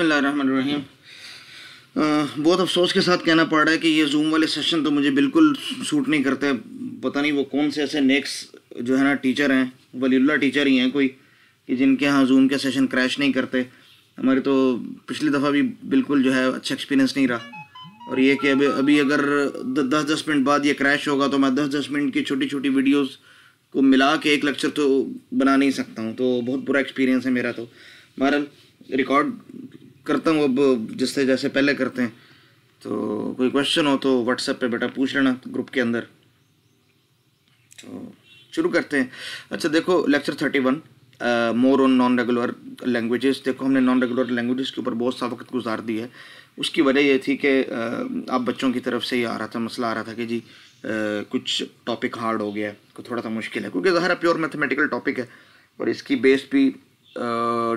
रहीम बहुत अफसोस के साथ कहना पड़ रहा है कि ये जूम वाले सेशन तो मुझे बिल्कुल सूट नहीं करते पता नहीं वो कौन से ऐसे नेक्स्ट जो है ना टीचर हैं वलील्ला टीचर ही हैं कोई कि जिनके यहाँ जूम के सेशन क्रैश नहीं करते हमारे तो पिछली दफ़ा भी बिल्कुल जो है अच्छा एक्सपीरियंस नहीं रहा और ये कि अभी अभी अगर दस दस मिनट बाद ये क्रैश होगा तो मैं दस दस मिनट की छोटी छोटी वीडियोस को मिला के एक लेक्चर तो बना नहीं सकता हूँ तो बहुत बुरा एक्सपीरियंस है मेरा तो बहरहाल रिकॉर्ड करता हूँ अब जिससे जैसे पहले करते हैं तो कोई क्वेश्चन हो तो व्हाट्सएप पे बेटा पूछ लेना ग्रुप के अंदर तो शुरू करते हैं अच्छा देखो lecture thirty one more on non regular languages देखो हमने नॉन रेगुलर लैंग्वेजेस के ऊपर बहुत सा वक्त गुजार दिया है उसकी वजह ये थी कि uh, आप बच्चों की तरफ से ही आ रहा था मसला आ रहा था कि जी uh, कुछ टॉपिक हार्ड हो गया है थोड़ा सा मुश्किल है क्योंकि ज़ाहिर प्योर मैथमेटिकल टॉपिक है और इसकी बेस भी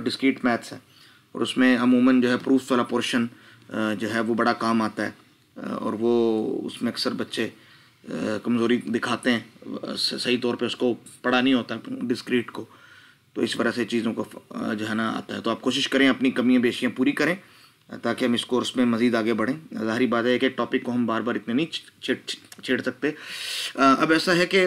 डिस्क्रीट मैथ्स है और उसमें अमूमन जो है प्रूफ वाला पोर्शन जो है वो बड़ा काम आता है और वो उसमें अक्सर बच्चे कमज़ोरी दिखाते हैं सही तौर पे उसको पढ़ा नहीं होता डिस्क्रीट को तो इस वजह से चीज़ों को जो है ना आता है तो आप कोशिश करें अपनी कमियाँ बेशियाँ पूरी करें ताकि हम इस कोर्स में मज़ीद आगे बढ़ें ज़ाहरी बात है कि टॉपिक को हम बार बार इतने नहीं छेड़ छेड़ सकते अब ऐसा है कि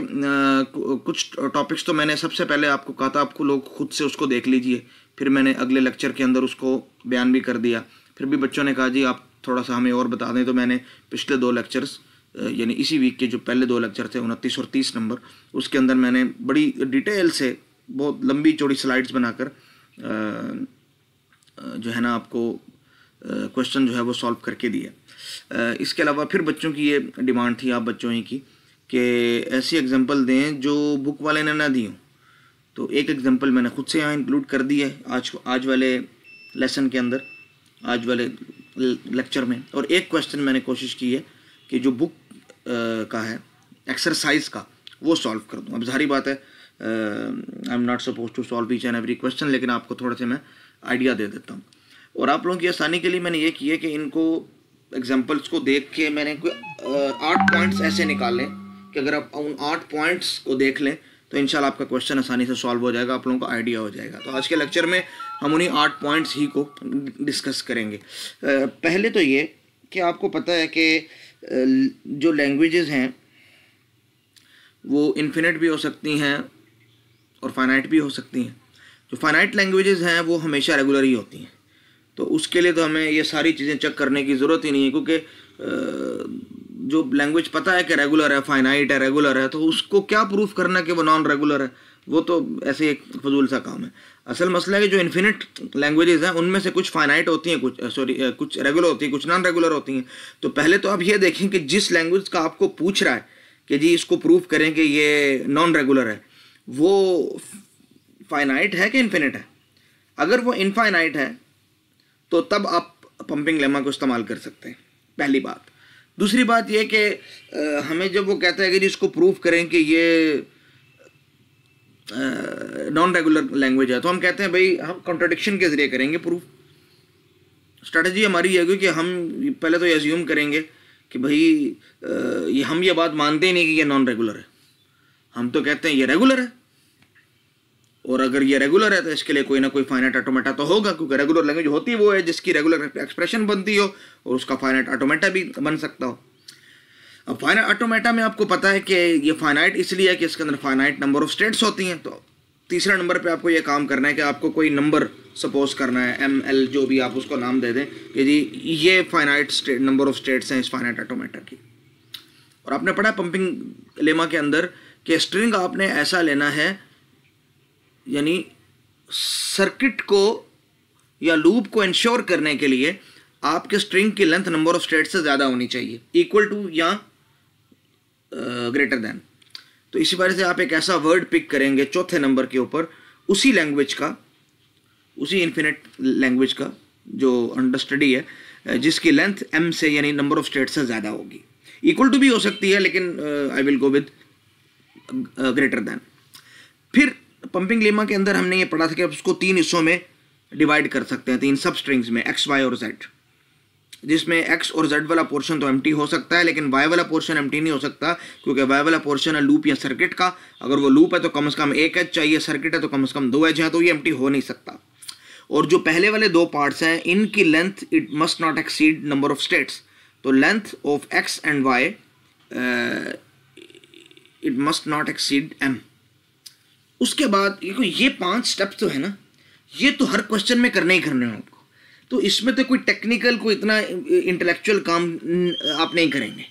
कुछ टॉपिक्स तो मैंने सबसे पहले आपको कहा था आपको लोग खुद से उसको देख लीजिए फिर मैंने अगले लेक्चर के अंदर उसको बयान भी कर दिया फिर भी बच्चों ने कहा जी आप थोड़ा सा हमें और बता दें तो मैंने पिछले दो लेक्चर्स यानी इसी वीक के जो पहले दो लेक्चर थे उनतीस और तीस नंबर उसके अंदर मैंने बड़ी डिटेल से बहुत लंबी चौड़ी स्लाइड्स बनाकर जो है ना आपको क्वेश्चन जो है वो सॉल्व करके दिया इसके अलावा फिर बच्चों की ये डिमांड थी आप बच्चों ही की कि ऐसी एग्जांपल दें जो बुक वाले ने ना दी हूँ तो एक एग्जांपल मैंने खुद से यहाँ इंक्लूड कर दी है आज आज वाले लेसन के अंदर आज वाले लेक्चर में और एक क्वेश्चन मैंने कोशिश की है कि जो बुक आ, का है एक्सरसाइज का वो सॉल्व कर दूँ अब जारी बात है I am not suppose to solve each and every question लेकिन आपको थोड़े से मैं आइडिया दे देता हूँ और आप लोगों की आसानी के लिए मैंने ये किया कि इनको एग्जाम्पल्स को देख के मैंने कोई आठ पॉइंट्स ऐसे निकाले कि अगर आप उन आठ पॉइंट्स को देख लें तो इन आपका क्वेश्चन आसानी से सॉल्व हो जाएगा आप लोगों को आइडिया हो जाएगा तो आज के लेक्चर में हम उन्हीं आठ पॉइंट्स ही को डिस्कस करेंगे पहले तो ये कि आपको पता है कि जो लैंग्वेजेस हैं वो इन्फिनट भी हो सकती हैं और फाइनाइट भी हो सकती हैं जो फाइनाइट लैंग्वेजेस हैं वो हमेशा रेगुलर ही होती हैं तो उसके लिए तो हमें ये सारी चीज़ें चेक करने की ज़रूरत ही नहीं है क्योंकि जो लैंग्वेज पता है कि रेगुलर है फाइनाइट है रेगुलर है तो उसको क्या प्रूफ करना कि वो नॉन रेगुलर है वो तो ऐसे एक फजूल सा काम है असल मसला है कि जो इन्फिनिट लैंग्वेजेस हैं उनमें से कुछ फाइनाइट होती हैं कुछ सॉरी कुछ रेगुलर होती हैं कुछ नॉन रेगुलर होती हैं तो पहले तो आप ये देखें कि जिस लैंग्वेज का आपको पूछ रहा है कि जी इसको प्रूफ करें कि ये नॉन रेगुलर है वो फाइनाइट है कि इन्फिनिट है अगर वो इनफाइनाइट है तो तब आप पंपिंग लेमा को इस्तेमाल कर सकते हैं पहली बात दूसरी बात यह कि हमें जब वो कहता है कि इसको प्रूफ करें कि ये नॉन रेगुलर लैंग्वेज है तो हम कहते हैं भाई हम कॉन्ट्रोडिक्शन के ज़रिए करेंगे प्रूफ स्ट्रेटजी हमारी है कि हम पहले तो एज्यूम करेंगे कि भाई ये हम ये बात मानते ही नहीं कि ये नॉन रेगुलर है हम तो कहते हैं ये रेगुलर है और अगर ये रेगुलर है तो इसके लिए कोई ना कोई फाइनाइट ऑटोमेटा तो होगा क्योंकि रेगुलर लैंग्वेज होती वो है जिसकी रेगुलर एक्सप्रेशन बनती हो और उसका फाइनाइट ऑटोमेटा भी बन सकता हो अब फाइनेट ऑटोमेटा में आपको पता है कि ये फाइनाइट इसलिए है कि इसके अंदर फाइनाइट नंबर ऑफ स्टेट्स होती हैं तो तीसरे नंबर पे आपको ये काम करना है कि आपको कोई नंबर सपोज करना है एम एल जो भी आप उसको नाम दे दें कि जी ये finite state number of states हैं इस फाइनाइट ऑटोमेटा की और आपने पढ़ा पंपिंग लेमा के अंदर कि स्ट्रिंग आपने ऐसा लेना है यानी सर्किट को या लूप को इंश्योर करने के लिए आपके स्ट्रिंग की लेंथ नंबर ऑफ स्टेट से ज़्यादा होनी चाहिए इक्वल टू या ग्रेटर देन तो इसी बारे से आप एक ऐसा वर्ड पिक करेंगे चौथे नंबर के ऊपर उसी लैंग्वेज का उसी इन्फिनिट लैंग्वेज का जो अंडरस्टडी है जिसकी लेंथ एम से यानी नंबर ऑफ स्टेट से ज़्यादा होगी इक्वल टू भी हो सकती है लेकिन I will go with greater than फिर पंपिंग लेमा के अंदर हमने ये पढ़ा था कि आप उसको तीन हिस्सों में डिवाइड कर सकते हैं तीन सब स्ट्रिंग्स में एक्स वाई और जेड जिसमें एक्स और जेड वाला पोर्शन तो एम्प्टी हो सकता है लेकिन वाई वाला पोर्शन एम्प्टी नहीं हो सकता क्योंकि वाई वाला पोर्शन है लूप या सर्किट का अगर वो लूप है तो कम से कम एक एच चाहिए सर्किट है तो कम से कम दो एच है तो ये एम्प्टी हो नहीं सकता और जो पहले वाले दो पार्ट्स हैं इनकी length it must not exceed number of states तो length of X and Y it must not exceed M उसके बाद देखो ये पांच स्टेप्स तो है ना ये तो हर क्वेश्चन में करने ही करने हो आपको तो इसमें तो कोई टेक्निकल कोई इतना इंटेलेक्चुअल काम आप नहीं करेंगे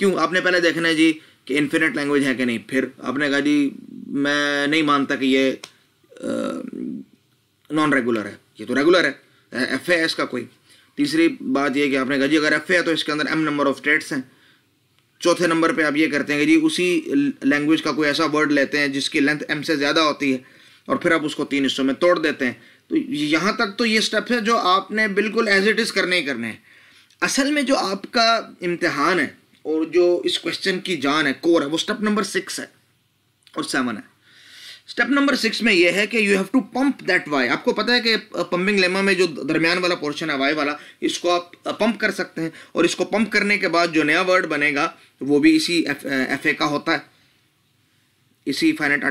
क्यों आपने पहले देखना है जी कि इन्फिनेट लैंग्वेज है कि नहीं फिर आपने कहा जी मैं नहीं मानता कि ये नॉन रेगुलर है ये तो रेगुलर है एफ ए इसका कोई तीसरी बात यह कि आपने कहा जी अगर एफ ए है तो इसके अंदर एम नंबर ऑफ स्टेट्स हैं चौथे नंबर पे आप ये करते हैं जी उसी लैंग्वेज का कोई ऐसा वर्ड लेते हैं जिसकी लेंथ एम से ज़्यादा होती है और फिर आप उसको तीन हिस्सों में तोड़ देते हैं तो यहाँ तक तो ये स्टेप है जो आपने बिल्कुल एज इट इज़ करने ही करने हैं असल में जो आपका इम्तहान है और जो इस क्वेश्चन की जान है कोर है वो स्टेप नंबर सिक्स है और सेवन है स्टेप नंबर सिक्स में यह है कि you have to pump that Y आपको पता है कि पंपिंग लेमा में जो दरमियान वाला पोर्शन है वाई वाला इसको आप पंप कर सकते हैं और इसको पंप करने के बाद जो नया वर्ड बनेगा वो भी इसी एफ ए का होता है इसी फाइनेट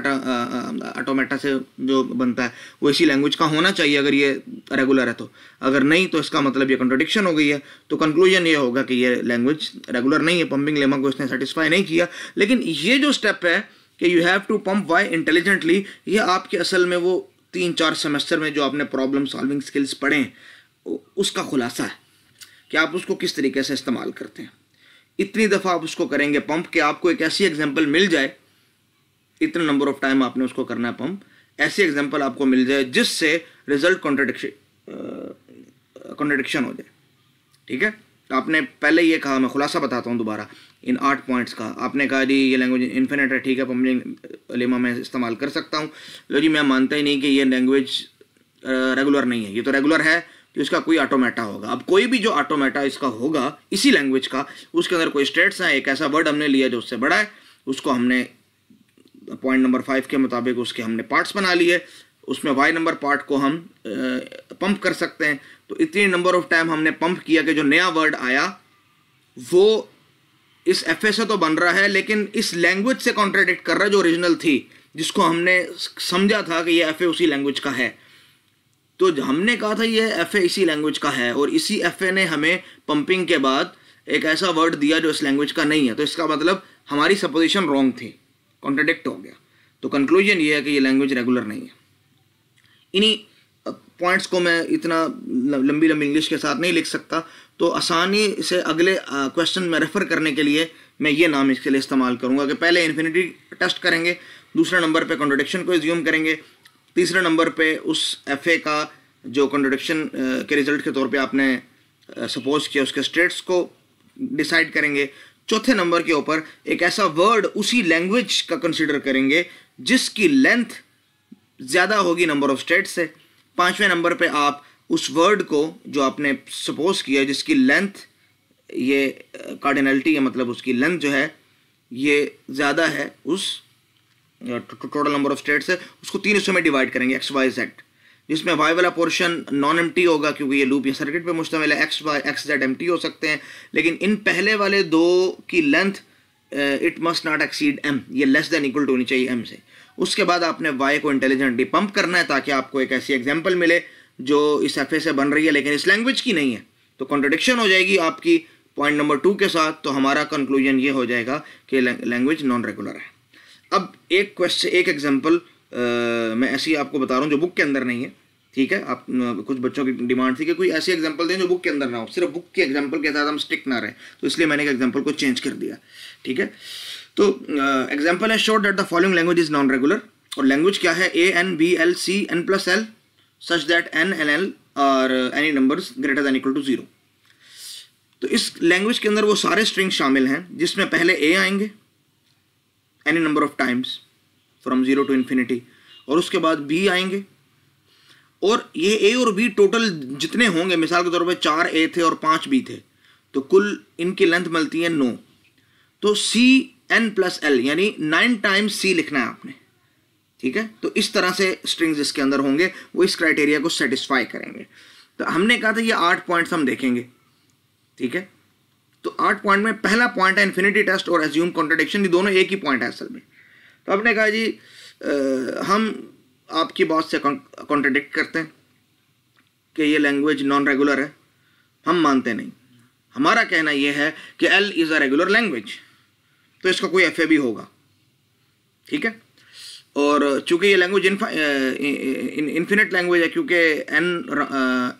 ऑटोमेटा से जो बनता है वो इसी लैंग्वेज का होना चाहिए अगर ये रेगुलर है तो अगर नहीं तो इसका मतलब ये कंट्रोडिक्शन हो गई है तो कंक्लूजन ये होगा कि ये लैंग्वेज रेगुलर नहीं है पंपिंग लेमा को इसने सेटिस्फाई नहीं किया लेकिन ये जो स्टेप है कि you have to pump Y intelligently ये आपके असल में वो तीन चार सेमेस्टर में जो आपने प्रॉब्लम सॉल्विंग स्किल्स पढ़े उसका खुलासा है कि आप उसको किस तरीके से इस्तेमाल करते हैं इतनी दफ़ा आप उसको करेंगे पंप कि आपको एक ऐसी एग्जाम्पल मिल जाए इतना नंबर ऑफ टाइम आपने उसको करना है पंप ऐसी एग्जाम्पल आपको मिल जाए जिससे रिजल्ट कॉन्ट्रडिक्शन कॉन्ट्रडिक्शन हो जाए ठीक है तो आपने पहले ये कहा मैं खुलासा बताता हूँ दोबारा इन आठ पॉइंट्स का आपने कहा जी ये लैंग्वेज इन्फिनेट है ठीक है पम्बलिंग लेमा में इस्तेमाल कर सकता हूँ लो जी मैं मानता ही नहीं कि ये लैंग्वेज रेगुलर नहीं है ये तो रेगुलर है तो इसका कोई ऑटोमेटा होगा अब कोई भी जो ऑटोमेटा इसका होगा इसी लैंग्वेज का उसके अंदर कोई स्टेट्स हैं एक ऐसा वर्ड हमने लिया जो उससे बड़ा है उसको हमने पॉइंट नंबर फाइव के मुताबिक उसके हमने पार्ट्स बना लिए उसमें वाई नंबर पार्ट को हम पंप कर सकते हैं तो इतनी नंबर ऑफ टाइम हमने पंप किया कि जो नया वर्ड आया वो इस एफ से तो बन रहा है लेकिन इस लैंग्वेज से कॉन्ट्रेडिक्ट कर रहा है जो ओरिजिनल थी जिसको हमने समझा था कि ये एफ उसी लैंग्वेज का है तो हमने कहा था ये एफ इसी लैंग्वेज का है और इसी एफ ने हमें पंपिंग के बाद एक ऐसा वर्ड दिया जो इस लैंग्वेज का नहीं है तो इसका मतलब हमारी सपोजिशन रॉन्ग थी कॉन्ट्रेडिक्ट हो गया तो कंक्लूजन ये है कि ये लैंग्वेज रेगुलर नहीं है इन्हीं पॉइंट्स को मैं इतना लंबी लंबी इंग्लिश के साथ नहीं लिख सकता तो आसानी से अगले क्वेश्चन में रेफ़र करने के लिए मैं ये नाम इसके लिए इस्तेमाल करूँगा कि पहले इन्फिनिटी टेस्ट करेंगे दूसरे नंबर पे कॉन्ट्रोडिक्शन को एज्यूम करेंगे तीसरे नंबर पे उस एफ का जो कॉन्ट्रोडिक्शन के रिजल्ट के तौर पे आपने सपोज किया उसके स्टेट्स को डिसाइड करेंगे चौथे नंबर के ऊपर एक ऐसा वर्ड उसी लैंग्वेज का कंसिडर करेंगे जिसकी लेंथ ज़्यादा होगी नंबर ऑफ स्टेट्स से पाँचवें नंबर पे आप उस वर्ड को जो आपने सपोज किया जिसकी लेंथ ये कार्डिनलिटी है मतलब उसकी लेंथ जो है ये ज़्यादा है उस टोटल नंबर ऑफ स्टेट्स है उसको तीन हिस्सों में डिवाइड करेंगे एक्स वाई जेड जिसमें वाई वाला पोर्शन नॉन एम होगा क्योंकि ये लूप या सर्किट पे मुश्तमिल है एक्स वाई एक्स जेड एम हो सकते हैं लेकिन इन पहले वाले दो की length it must not exceed M ये लेस देन इक्वल टू होनी चाहिए एम से उसके बाद आपने वाई को इंटेलिजेंटली पंप करना है ताकि आपको एक ऐसी एग्जाम्पल मिले जो इस एफ से बन रही है लेकिन इस लैंग्वेज की नहीं है तो कॉन्ट्रडिक्शन हो जाएगी आपकी पॉइंट नंबर टू के साथ तो हमारा कंक्लूजन ये हो जाएगा कि लैंग्वेज नॉन रेगुलर है अब एक क्वेश्चन एक एग्जाम्पल मैं ऐसी आपको बता रहा हूँ जो बुक के अंदर नहीं है ठीक है आप कुछ बच्चों की डिमांड थी कि कोई ऐसी एग्जाम्पल दें जो बुक के अंदर ना हो सिर्फ बुक के एग्जाम्पल के साथ हम स्टिक ना रहे तो इसलिए मैंने एक एग्जाम्पल को चेंज कर दिया ठीक है तो एग्जाम्पल है show that the following language is non regular और लैंग्वेज क्या है A N B L C N plus L such that n N l और uh, any numbers greater than equal to zero तो इस language के अंदर वो सारे स्ट्रिंग शामिल हैं जिसमें पहले ए आएंगे any number of times from zero to infinity और उसके बाद बी आएंगे और ये ए और बी टोटल जितने होंगे मिसाल के तौर पे चार ए थे और पाँच बी थे तो कुल इनकी लेंथ मिलती है नौ तो सी एन प्लस एल यानी नाइन टाइम्स सी लिखना है आपने ठीक है तो इस तरह से स्ट्रिंग्स इसके अंदर होंगे वो इस क्राइटेरिया को सेटिस्फाई करेंगे तो हमने कहा था ये आठ पॉइंट्स हम देखेंगे ठीक है तो आठ पॉइंट में पहला पॉइंट है इन्फिनिटी टेस्ट और एज्यूम कॉन्ट्रोडिक्शन ये दोनों एक ही पॉइंट है असल में तो आपने कहा जी आ, हम आपकी बात से कॉन्ट्रडिक्ट करते हैं कि ये लैंग्वेज नॉन रेगुलर है हम मानते नहीं हमारा कहना यह है कि L is a regular language तो इसका कोई एफ होगा ठीक है और चूंकि ये लैंग्वेज इन्फिनिट लैंग्वेज है क्योंकि एन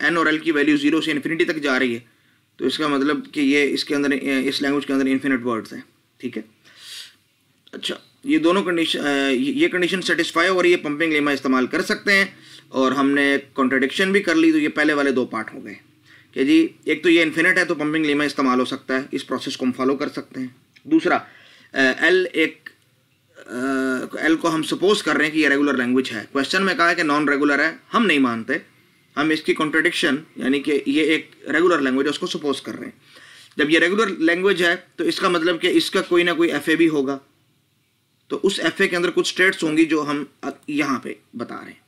एन और एल की वैल्यू जीरो से इन्फिनिटी तक जा रही है तो इसका मतलब कि ये इसके अंदर इस लैंग्वेज के अंदर इन्फिनिट वर्ड्स हैं ठीक है अच्छा ये दोनों कंडीशन ये कंडीशन सेटिस्फाई हो रही है पंपिंग लेमा इस्तेमाल कर सकते हैं और हमने कॉन्ट्रडिक्शन भी कर ली तो ये पहले वाले दो पार्ट हो गए कि जी एक तो ये इन्फिनिट है तो पंपिंग लेमा इस्तेमाल हो सकता है इस प्रोसेस को हम फॉलो कर सकते हैं दूसरा एल एक एल को हम सपोज कर रहे हैं कि ये रेगुलर लैंग्वेज है क्वेश्चन में कहा है कि नॉन रेगुलर है हम नहीं मानते हम इसकी कॉन्ट्रडिक्शन यानी कि ये एक रेगुलर लैंग्वेज है उसको सपोज कर रहे हैं जब ये रेगुलर लैंग्वेज है तो इसका मतलब कि इसका कोई ना कोई एफ भी होगा तो उस एफ के अंदर कुछ स्टेट्स होंगी जो हम यहाँ पे बता रहे हैं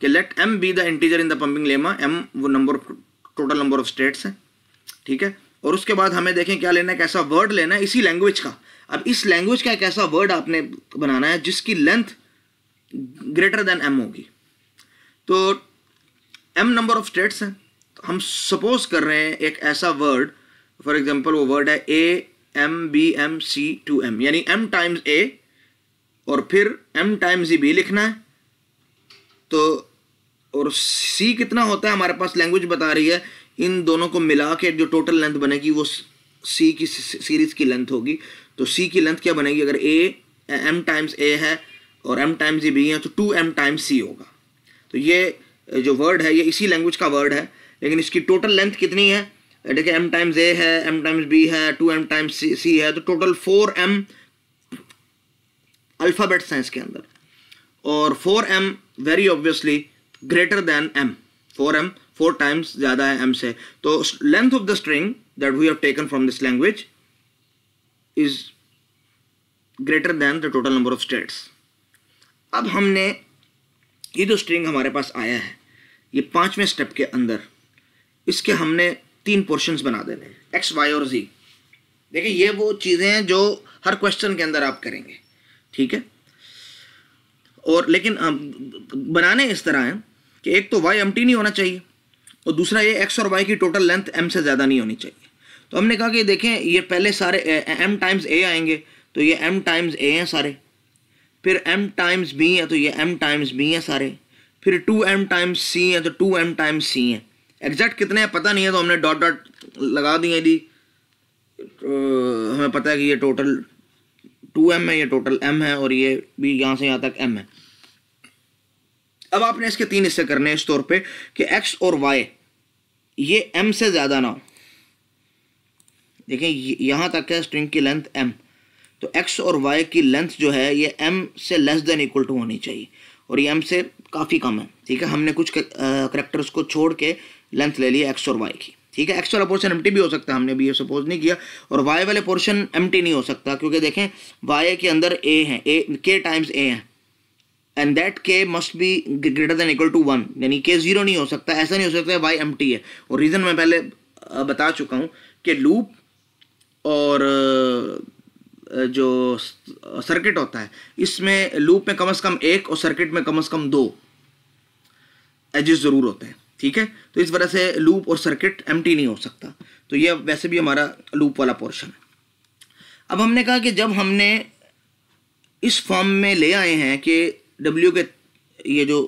कि let M be the integer in the pumping lemma M वो number total number of states हैं ठीक है और उसके बाद हमें देखें क्या लेना है कैसा वर्ड लेना है इसी लैंग्वेज का अब इस लैंग्वेज का एक ऐसा वर्ड आपने बनाना है जिसकी लेंथ ग्रेटर देन एम होगी तो एम नंबर ऑफ स्टेट्स हैं तो हम सपोज कर रहे हैं एक ऐसा वर्ड फॉर एग्जांपल वो वर्ड है A M B M C two M यानी एम टाइम्स ए और फिर एम टाइम्स ई बी लिखना है तो और सी कितना होता है हमारे पास लैंग्वेज बता रही है इन दोनों को मिला के जो टोटल लेंथ बनेगी वो सी की सीरीज की लेंथ होगी तो सी की लेंथ क्या बनेगी अगर ए एम टाइम्स ए है और एम टाइम्स ये बी है तो टू एम टाइम्स सी होगा तो ये जो वर्ड है ये इसी लैंग्वेज का वर्ड है लेकिन इसकी टोटल लेंथ कितनी है देखिए एम टाइम्स ए है एम टाइम्स बी है टू एम टाइम्स सी है तो टोटल फोर एम अल्फ़ाबेट्स हैं इसके अंदर और four M very obviously greater than M four M four times ज़्यादा है एम से तो length of the string that we have taken from this language is greater than the total number of states अब हमने ये जो string हमारे पास आया है ये पांचवें स्टेप के अंदर इसके हमने तीन पोर्शंस बना देने एक्स वाई और जी देखिए ये वो चीज़ें हैं जो हर क्वेश्चन के अंदर आप करेंगे ठीक है और लेकिन बनाने इस तरह हैं कि एक तो वाई एम्प्टी नहीं होना चाहिए और तो दूसरा ये एक्स और वाई की टोटल लेंथ एम से ज़्यादा नहीं होनी चाहिए तो हमने कहा कि देखें ये पहले सारे एम टाइम्स ए आएंगे तो ये एम टाइम्स ए हैं सारे फिर एम टाइम्स बी है तो ये एम टाइम्स बी हैं सारे फिर टू एम टाइम्स सी हैं तो टू एम टाइम्स सी हैं एग्जैक्ट कितने हैं पता नहीं है तो हमने डॉट डॉट लगा दिए दी हमें पता है कि ये टोटल टू एम है ये टोटल एम है और ये भी यहाँ से यहाँ तक एम है अब आपने इसके तीन हिस्से करने हैं इस तौर पे कि एक्स और वाई ये एम से ज़्यादा ना हो देखें यहां तक है स्ट्रिंग की लेंथ एम तो एक्स और वाई की लेंथ जो है ये एम से लेस देन इक्वल टू होनी चाहिए और ये एम से काफ़ी कम है ठीक है हमने कुछ करेक्टर्स को छोड़ के लेंथ ले लिया एक्स और वाई की ठीक है एक्स वाला पोर्शन एम भी हो सकता है हमने भी ये सपोज नहीं किया और वाई वाले पोर्शन एम नहीं हो सकता क्योंकि देखें वाई के अंदर ए हैं ए के टाइम्स ए हैं and that K must be greater than equal to one यानी के जीरो नहीं हो सकता ऐसा नहीं हो सकता वाई एम टी है और रीज़न मैं पहले बता चुका हूँ कि लूप और जो सर्किट होता है इसमें लूप में कम से कम एक और सर्किट में कम से कम दो एजेस ज़रूर होते हैं ठीक है तो इस वजह से लूप और सर्किट एम नहीं हो सकता तो ये वैसे भी हमारा लूप वाला पोर्शन है अब हमने कहा कि जब हमने इस फॉर्म में ले आए हैं कि डब्ल्यू के ये जो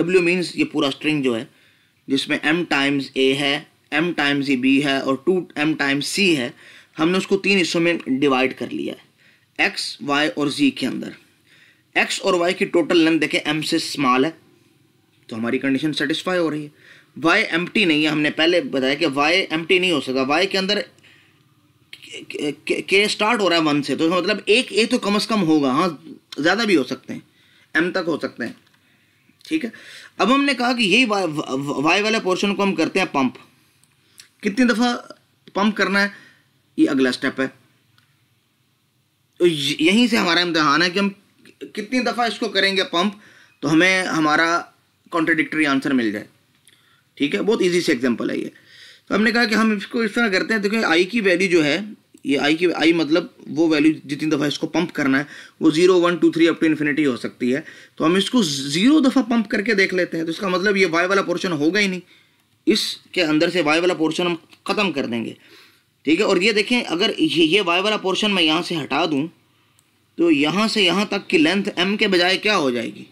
डब्ल्यू मीन्स ये पूरा स्ट्रिंग जो है जिसमें एम टाइम्स ए है एम टाइम्स ये बी है और टू एम टाइम्स सी है हमने उसको तीन हिस्सों में डिवाइड कर लिया है एक्स वाई और जी के अंदर एक्स और वाई की टोटल लेंथ देखें एम से स्मॉल है तो हमारी कंडीशन सेटिस्फाई हो रही है वाई एम नहीं है हमने पहले बताया कि वाई एम नहीं हो सकता वाई के अंदर के, के स्टार्ट हो रहा है वन से तो मतलब एक ए तो कम अज़ कम होगा हाँ ज़्यादा भी हो सकते हैं एम तक हो सकते हैं ठीक है अब हमने कहा कि यही वाई वाई वाले पोर्शन को हम करते हैं पंप कितनी दफ़ा पंप करना है ये अगला स्टेप है तो यहीं से हमारा इम्तहान है कि हम कितनी दफ़ा इसको करेंगे पंप तो हमें हमारा कॉन्ट्रडिक्टरी आंसर मिल जाए ठीक है बहुत इजी से एग्जांपल है ये तो हमने कहा कि हम इसको इस तरह करते हैं देखिए आई की वैल्यू जो है ये आई की आई मतलब वो वैल्यू जितनी दफ़ा इसको पंप करना है वो zero one two three up to infinity हो सकती है तो हम इसको जीरो दफ़ा पंप करके देख लेते हैं तो इसका मतलब ये वाई वाला पोर्शन होगा ही नहीं इसके अंदर से वाई वाला पोर्शन हम ख़त्म कर देंगे ठीक है और ये देखें अगर ये ये वाई वाला पोर्शन मैं यहाँ से हटा दूँ तो यहाँ से यहाँ तक की लेंथ एम के बजाय क्या हो जाएगी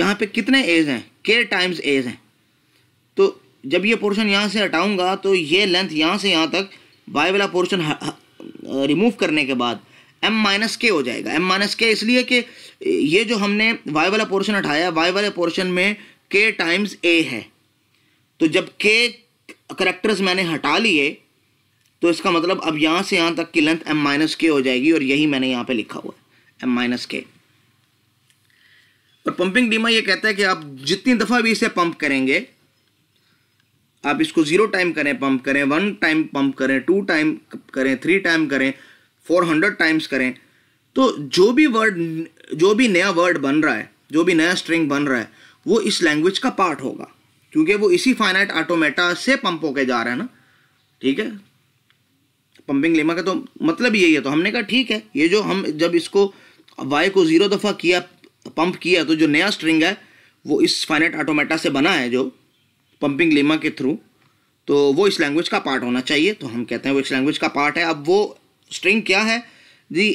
यहाँ पर कितने एज हैं के टाइम्स एज हैं तो जब ये पोर्शन यहाँ से हटाऊँगा तो ये लेंथ यहाँ से यहाँ तक वाई वाला पोर्शन रिमूव करने के बाद एम माइनस के हो जाएगा एम माइनस के इसलिए कि ये जो हमने वाई वाला पोर्शन हटाया वाई वाले पोर्शन में के टाइम्स ए है तो जब के करेक्टर्स मैंने हटा लिए तो इसका मतलब अब यहाँ से यहाँ तक की लेंथ एम माइनस के हो जाएगी और यही मैंने यहाँ पे लिखा हुआ है एम माइनस के पर पंपिंग डीमा ये कहता है कि आप जितनी दफ़ा भी इसे पंप करेंगे आप इसको जीरो टाइम करें पंप करें वन टाइम पंप करें टू टाइम करें थ्री टाइम करें फोर हंड्रेड टाइम्स करें तो जो भी वर्ड जो भी नया वर्ड बन रहा है जो भी नया स्ट्रिंग बन रहा है वो इस लैंग्वेज का पार्ट होगा क्योंकि वो इसी फाइनाइट ऑटोमेटा से पंप होके जा रहा है ना ठीक है पंपिंग लेमा का तो मतलब यही है तो हमने कहा ठीक है ये जो हम जब इसको वाई को ज़ीरो दफ़ा किया पंप किया तो जो नया स्ट्रिंग है वो इस फाइनाइट ऑटोमेटा से बना है जो पंपिंग लेमा के थ्रू तो वो इस लैंग्वेज का पार्ट होना चाहिए तो हम कहते हैं वो इस लैंग्वेज का पार्ट है अब वो स्ट्रिंग क्या है जी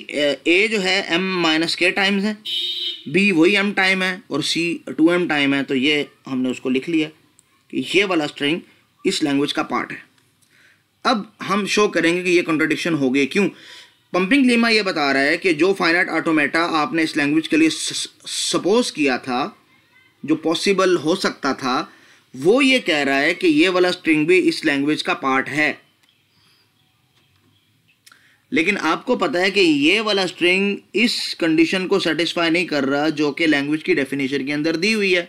ए जो है एम माइनस के टाइम्स है बी वही एम टाइम है और सी टू एम टाइम है तो ये हमने उसको लिख लिया कि ये वाला स्ट्रिंग इस लैंग्वेज का पार्ट है अब हम शो करेंगे कि ये कॉन्ट्रोडिक्शन हो गई क्यों पंपिंग लीमा ये बता रहा है कि जो फाइनाइट ऑटोमेटा आपने इस लैंग्वेज के लिए सपोज किया था जो पॉसिबल हो सकता था वो ये कह रहा है कि ये वाला स्ट्रिंग भी इस लैंग्वेज का पार्ट है लेकिन आपको पता है कि ये वाला स्ट्रिंग इस कंडीशन को सेटिस्फाई नहीं कर रहा जो कि लैंग्वेज की डेफिनेशन के अंदर दी हुई है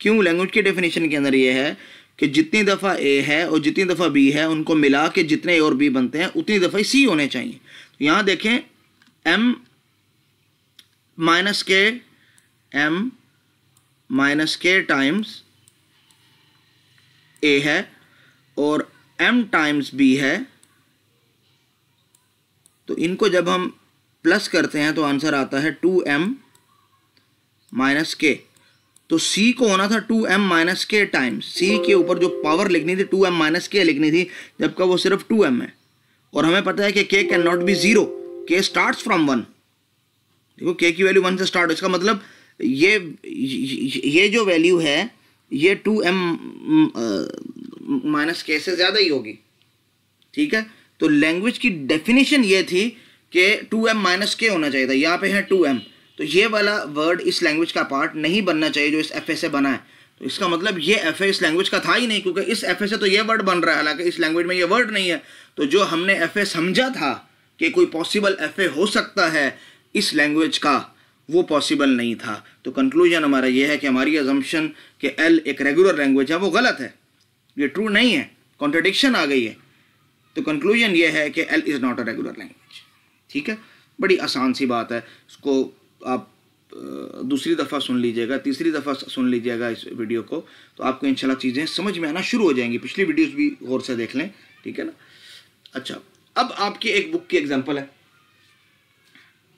क्यों लैंग्वेज की डेफिनेशन के अंदर ये है कि जितनी दफ़ा ए है और जितनी दफ़ा बी है उनको मिला के जितने ए और बी बनते हैं उतनी दफ़ा सी होने चाहिए तो यहाँ देखें m minus k m minus के टाइम्स ए है और एम टाइम्स बी है तो इनको जब हम प्लस करते हैं तो आंसर आता है टू एम माइनस के तो सी को होना था टू एम माइनस के टाइम्स सी के ऊपर जो पावर लिखनी थी टू एम माइनस के लिखनी थी जबकि वो सिर्फ टू एम है और हमें पता है कि k can not be zero k start from one देखो के की वैल्यू वन से स्टार्ट इसका मतलब ये ये जो वैल्यू है ये टू एम माइनस के से ज़्यादा ही होगी ठीक है तो लैंग्वेज की डेफिनेशन ये थी कि टू एम माइनस के होना चाहिए था यहाँ पे है टू एम तो ये वाला वर्ड इस लैंग्वेज का पार्ट नहीं बनना चाहिए जो इस एफ से बना है तो इसका मतलब ये एफ इस लैंग्वेज का था ही नहीं क्योंकि इस एफ से तो ये वर्ड बन रहा है हालांकि इस लैंग्वेज में ये वर्ड नहीं है तो जो हमने एफ समझा था कि कोई पॉसिबल एफ हो सकता है इस लैंग्वेज का वो पॉसिबल नहीं था तो कंक्लूजन हमारा ये है कि हमारी एजम्पन कि एल एक रेगुलर लैंग्वेज है वो गलत है ये ट्रू नहीं है कॉन्ट्रडिक्शन आ गई है तो कंक्लूजन ये है कि L is not a regular language ठीक है बड़ी आसान सी बात है इसको आप दूसरी दफ़ा सुन लीजिएगा तीसरी दफ़ा सुन लीजिएगा इस वीडियो को तो आपको इन चीज़ें समझ में आना शुरू हो जाएंगी पिछली वीडियोज़ भी गौर से देख लें ठीक है ना अच्छा अब आपकी एक बुक की एग्जाम्पल है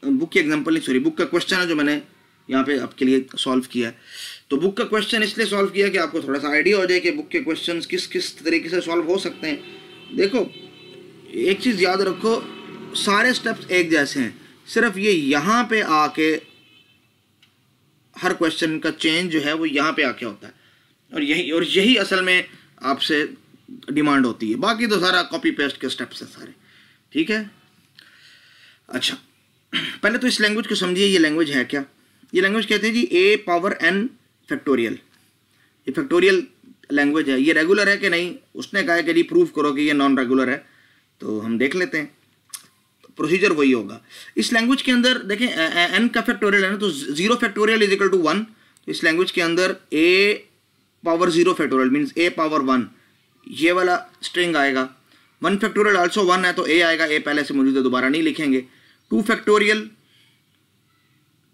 बुक की एग्जांपल नहीं सॉरी बुक का क्वेश्चन है जो मैंने यहाँ पे आपके लिए सॉल्व किया तो बुक का क्वेश्चन इसलिए सॉल्व किया कि आपको थोड़ा सा आइडिया हो जाए कि बुक के क्वेश्चन किस किस तरीके से सॉल्व हो सकते हैं देखो एक चीज़ याद रखो सारे स्टेप्स एक जैसे हैं सिर्फ ये यहाँ पे आके हर क्वेश्चन का चेंज जो है वो यहाँ पे आके होता है और यही और यही असल में आपसे डिमांड होती है बाकी तो सारा कॉपी पेस्ट के स्टेप्स हैं सारे ठीक है अच्छा पहले तो इस लैंग्वेज को समझिए ये लैंग्वेज है क्या ये लैंग्वेज कहते हैं जी ए पावर एन फैक्टोरियल ये फैक्टोरियल लैंग्वेज है ये रेगुलर है कि नहीं उसने कहा है कि जी प्रूफ करो कि ये नॉन रेगुलर है तो हम देख लेते हैं प्रोसीजर तो वही होगा इस लैंग्वेज के अंदर देखें एन का फैक्टोरियल है ना तो zero factorial is equal to one तो इस लैंग्वेज के अंदर a power zero factorial means a power one ये वाला स्ट्रिंग आएगा वन फैक्टोरियल आल्सो वन है तो ए आएगा ए पहले से मौजूद है दोबारा नहीं लिखेंगे टू फैक्टोरियल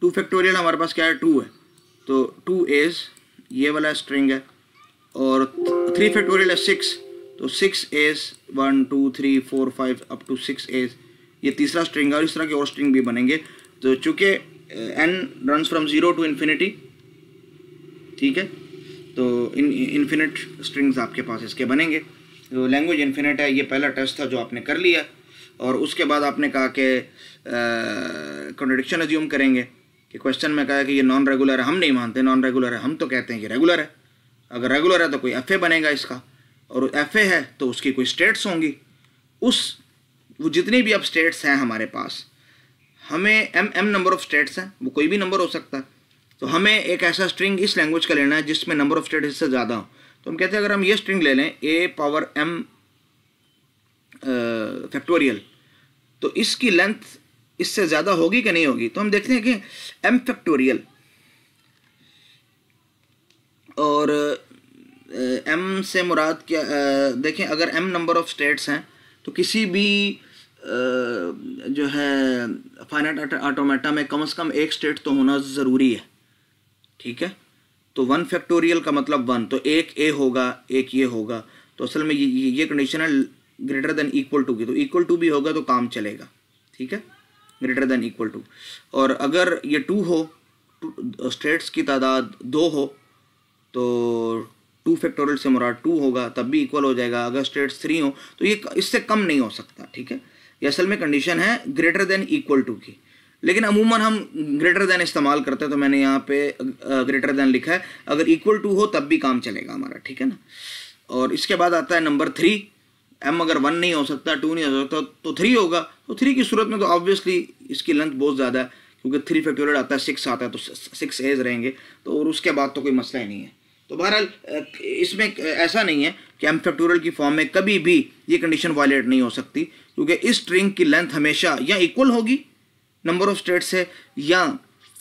टू फैक्टोरियल हमारे पास क्या है टू है तो टू इज ये वाला स्ट्रिंग है और थ्री फैक्टोरियल है सिक्स तो six as one two three four five up to six as ये तीसरा स्ट्रिंग है और इस तरह के और स्ट्रिंग भी बनेंगे तो चूँकि n run from zero to infinity ठीक है तो इन इन्फिनिट स्ट्रिंग्स आपके पास इसके बनेंगे तो लैंग्वेज इन्फिनिट है ये पहला टेस्ट था जो आपने कर लिया और उसके बाद आपने कहा कि कॉन्ट्रडिक्शन एज्यूम करेंगे कि क्वेश्चन में कहा कि ये नॉन रेगुलर है हम नहीं मानते नॉन रेगुलर है हम तो कहते हैं कि रेगुलर है अगर रेगुलर है तो कोई एफ बनेगा इसका और एफ है तो उसकी कोई स्टेट्स होंगी उस वो जितनी भी अब स्टेट्स हैं हमारे पास हमें m m number of states हैं वो कोई भी नंबर हो सकता है तो हमें एक ऐसा स्ट्रिंग इस लैंग्वेज का लेना है जिसमें नंबर ऑफ़ स्टेट इससे ज़्यादा हो तो हम कहते हैं अगर हम ये स्ट्रिंग ले लें ए पावर एम फैक्टोरियल तो इसकी लेंथ इससे ज़्यादा होगी कि नहीं होगी तो हम देखते हैं कि एम फैक्टोरियल और एम से मुराद क्या आ, देखें अगर एम नंबर ऑफ स्टेट्स हैं तो किसी भी आ, जो है फाइनेट ऑटोमेटा में कम से कम एक स्टेट तो होना ज़रूरी है ठीक है तो वन फैक्टोरियल का मतलब वन तो एक ए होगा एक ये होगा तो असल में ये ये कंडीशन है ग्रेटर देन इक्वल टू की तो इक्वल टू भी होगा तो काम चलेगा ठीक है ग्रेटर देन इक्वल टू और अगर ये टू हो स्टेट्स uh, की तादाद दो हो तो टू फैक्टोरियल से मुराद टू होगा तब भी इक्वल हो जाएगा अगर स्टेट्स थ्री हो तो ये इससे कम नहीं हो सकता ठीक है ये असल में कंडीशन है ग्रेटर देन इक्वल टू की लेकिन अमूमन हम ग्रेटर देन इस्तेमाल करते हैं तो मैंने यहाँ पे ग्रेटर uh, देन लिखा है अगर इक्वल टू हो तब भी काम चलेगा हमारा ठीक है ना और इसके बाद आता है नंबर थ्री एम अगर वन नहीं हो सकता टू नहीं हो सकता तो थ्री होगा तो थ्री की सूरत में तो ऑब्वियसली इसकी लेंथ बहुत ज़्यादा है क्योंकि थ्री फैक्टोरियल आता है सिक्स आता है तो सिक्स एज रहेंगे तो और उसके बाद तो कोई मसला ही नहीं है तो बहरहाल इसमें ऐसा नहीं है कि एम फैक्टोरियल की फॉर्म में कभी भी ये कंडीशन वायलेट नहीं हो सकती क्योंकि इस स्ट्रिंग की लेंथ हमेशा या इक्वल होगी नंबर ऑफ स्टेट्स है या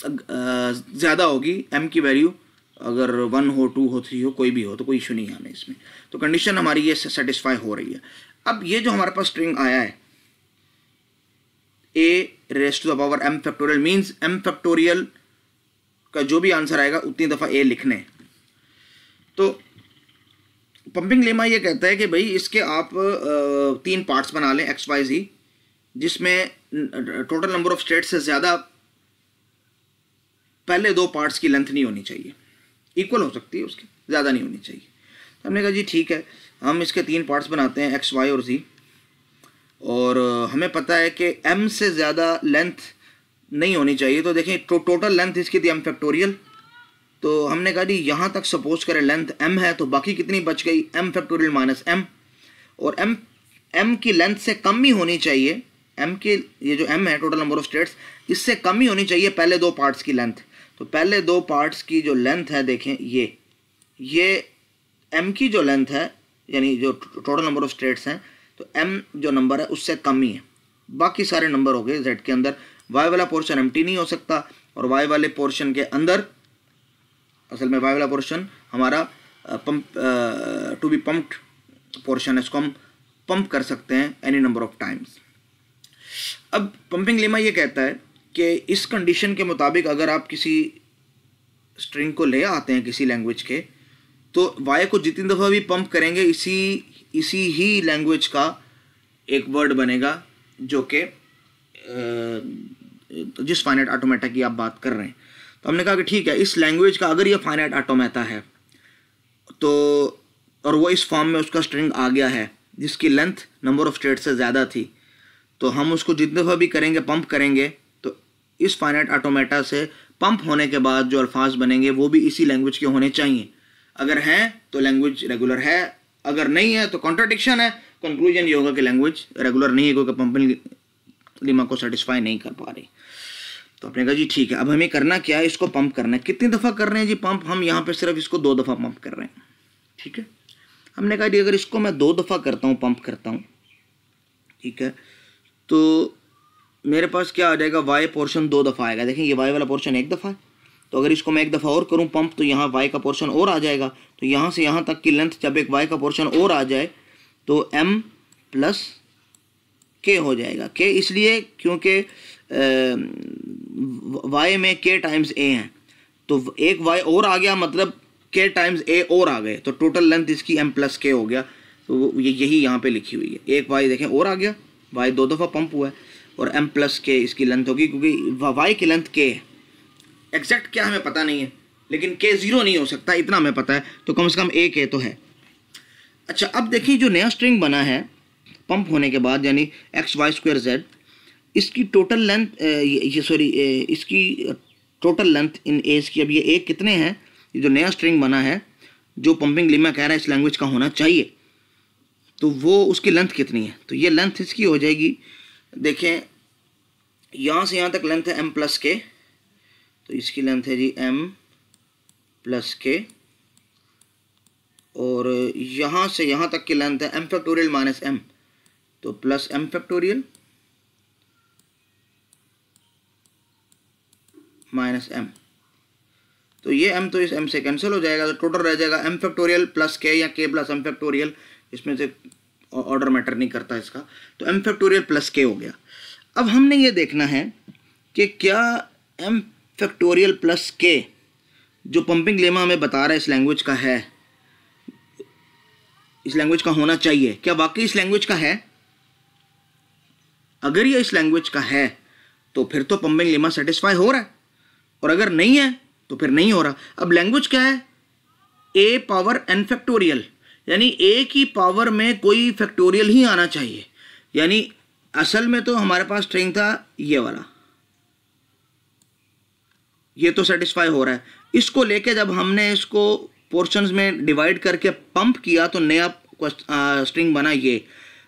ज़्यादा होगी एम की वैल्यू अगर वन हो टू हो थ्री हो कोई भी हो तो कोई इशू नहीं है हमें इसमें तो कंडीशन हमारी ये सेटिस्फाई हो रही है अब ये जो हमारे पास स्ट्रिंग आया है a rest to the power m factorial means m factorial का जो भी आंसर आएगा उतनी दफ़ा ए लिखने तो पंपिंग लेमा ये कहता है कि भाई इसके आप तीन पार्ट्स बना लें एक्स वाई जी जिसमें टोटल नंबर ऑफ स्टेट से ज़्यादा पहले दो पार्ट्स की लेंथ नहीं होनी चाहिए इक्वल हो सकती है उसकी ज़्यादा नहीं होनी चाहिए तो हमने कहा जी ठीक है हम इसके तीन पार्ट्स बनाते हैं एक्स वाई और जी और हमें पता है कि एम से ज़्यादा लेंथ नहीं होनी चाहिए तो देखें टो, टोटल लेंथ इसकी थी एम फैक्टोरियल तो हमने कहा जी यहाँ तक सपोज करें लेंथ एम है तो बाकी कितनी बच गई एम फैक्टोरियल माइनस एम और एम एम की लेंथ से कम ही होनी चाहिए एम के ये जो एम है टोटल नंबर ऑफ स्टेट्स इससे कम ही होनी चाहिए पहले दो पार्ट्स की लेंथ तो पहले दो पार्ट्स की जो लेंथ है देखें ये ये एम की जो लेंथ है यानी जो टोटल नंबर ऑफ स्टेट्स हैं तो एम जो नंबर है उससे कम ही है बाकी सारे नंबर हो गए जेड के अंदर वाई वाला पोर्शन एम नहीं हो सकता और वाई वाले पोर्शन के अंदर असल में वाई वाला पोर्शन हमारा pump to be pumped portion है इसको हम पंप कर सकते हैं एनी नंबर ऑफ टाइम्स अब पंपिंग लिमा ये कहता है कि इस कंडीशन के मुताबिक अगर आप किसी स्ट्रिंग को ले आते हैं किसी लैंग्वेज के तो वाई को जितनी दफ़ा भी पंप करेंगे इसी इसी ही लैंग्वेज का एक वर्ड बनेगा जो कि जिस फाइनेट आटोमेटा की आप बात कर रहे हैं तो हमने कहा कि ठीक है इस लैंग्वेज का अगर ये फाइनेट आटोमेटा है तो और वो इस फॉर्म में उसका स्ट्रिंग आ गया है जिसकी लेंथ नंबर ऑफ स्टेट से ज़्यादा थी तो हम उसको जितने दफ़ा भी करेंगे पंप करेंगे इस फाइनेट ऑटोमेटा से पंप होने के बाद जो अल्फाज बनेंगे वो भी इसी लैंग्वेज के होने चाहिए अगर हैं तो लैंग्वेज रेगुलर है अगर नहीं है तो कॉन्ट्राडिक्शन है कंक्लूजन ये होगा कि लैंग्वेज रेगुलर नहीं है क्योंकि पंपिंग लिमा को सेटिस्फाई नहीं कर पा रही तो आपने कहा जी ठीक है अब हमें करना क्या है इसको पंप करना है कितनी दफ़ा कर रहे हैं जी पंप हम यहाँ पर सिर्फ इसको दो दफ़ा पंप कर रहे हैं ठीक है हमने कहा जी अगर इसको मैं दो दफ़ा करता हूँ पंप करता हूँ ठीक है तो मेरे पास क्या आ जाएगा वाई पोर्शन दो दफ़ा आएगा देखें ये वाई वाला पोर्शन एक दफ़ा है तो अगर इसको मैं एक दफ़ा और करूँ पंप तो यहाँ वाई का पोर्शन और आ जाएगा तो यहाँ से यहाँ तक की लेंथ जब एक वाई का पोर्शन और आ जाए तो एम प्लस के हो जाएगा के इसलिए क्योंकि वाई में के टाइम्स ए हैं तो एक वाई और आ गया मतलब के टाइम्स ए और आ गए तो टोटल लेंथ इसकी एम प्लस के हो गया तो ये यही यहाँ पे लिखी हुई है एक वाई देखें और आ गया वाई दो दफ़ा पंप हुआ है और एम प्लस के इसकी लेंथ होगी क्योंकि वाई की लेंथ के है एग्जैक्ट क्या हमें पता नहीं है लेकिन के ज़ीरो नहीं हो सकता इतना हमें पता है तो कम से कम ए के तो है अच्छा अब देखिए जो नया स्ट्रिंग बना है पंप होने के बाद यानी एक्स वाई स्क्वायर जेड इसकी टोटल लेंथ ये सॉरी इसकी टोटल लेंथ इन एज की अब ये ए कितने हैं ये जो नया स्ट्रिंग बना है जो पंपिंग लिमा कह रहा है इस लैंग्वेज का होना चाहिए तो वो उसकी लेंथ कितनी है तो ये लेंथ इसकी हो जाएगी देखें यहाँ से यहाँ तक लेंथ है एम प्लस के तो इसकी लेंथ है जी एम प्लस के और यहाँ से यहाँ तक की लेंथ है एम फैक्टोरियल माइनस एम तो plus m factorial minus m तो ये एम तो इस एम से कैंसिल हो जाएगा तो टोटल रह जाएगा एम फैक्टोरियल प्लस के या के प्लस एम फैक्टोरियल इसमें से ऑर्डर मैटर नहीं करता इसका तो एम फैक्टोरियल प्लस के हो गया अब हमने ये देखना है कि क्या एम फैक्टोरियल प्लस के जो पंपिंग लेमा हमें बता रहा है इस लैंग्वेज का है इस लैंग्वेज का होना चाहिए क्या वाकई इस लैंग्वेज का है अगर ये इस लैंग्वेज का है तो फिर तो पंपिंग लेमा सेटिस्फाई हो रहा है और अगर नहीं है तो फिर नहीं हो रहा अब लैंग्वेज क्या है ए पावर एन फैक्टोरियल यानी ए की पावर में कोई फैक्टोरियल ही आना चाहिए यानी असल में तो हमारे पास स्ट्रिंग था ये वाला ये तो सेटिस्फाई हो रहा है इसको लेके जब हमने इसको पोर्शंस में डिवाइड करके पंप किया तो नया स्ट्रिंग बना ये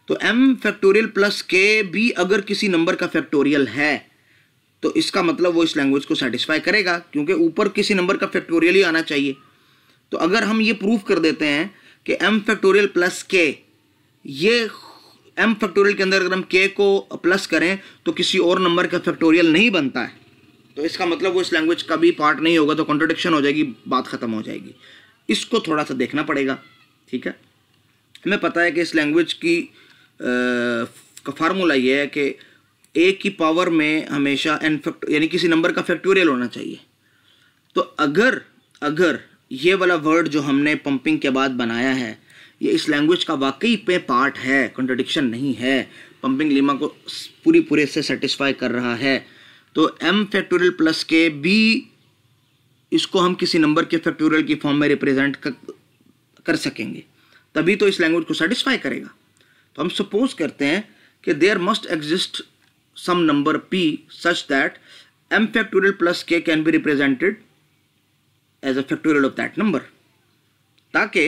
तो एम फैक्टोरियल प्लस के भी अगर किसी नंबर का फैक्टोरियल है तो इसका मतलब वो इस लैंग्वेज को सेटिस्फाई करेगा क्योंकि ऊपर किसी नंबर का फैक्टोरियल ही आना चाहिए तो अगर हम ये प्रूव कर देते हैं कि m फैक्टोरियल प्लस k ये m फैक्टोरियल के अंदर अगर हम k को प्लस करें तो किसी और नंबर का फैक्टोरियल नहीं बनता है तो इसका मतलब वो इस लैंग्वेज का भी पार्ट नहीं होगा तो कॉन्ट्रोडिक्शन हो जाएगी बात ख़त्म हो जाएगी इसको थोड़ा सा देखना पड़ेगा ठीक है हमें पता है कि इस लैंग्वेज की फार्मूला ये है कि ए की पावर में हमेशा एन फैक्ट यानी किसी नंबर का फैक्टोरियल होना चाहिए तो अगर अगर ये वाला वर्ड जो हमने पंपिंग के बाद बनाया है ये इस लैंग्वेज का वाकई पे पार्ट है कॉन्ट्रोडिक्शन नहीं है पंपिंग लीमा को पूरी पूरे से सेटिस्फाई कर रहा है तो एम फैक्टोरियल प्लस के बी इसको हम किसी नंबर के फैक्टोरियल की फॉर्म में रिप्रेजेंट कर, कर सकेंगे तभी तो इस लैंग्वेज को सेटिस्फाई करेगा तो हम सपोज करते हैं कि there must exist some number p such that m factorial plus k can be represented as a factorial of that number ताकि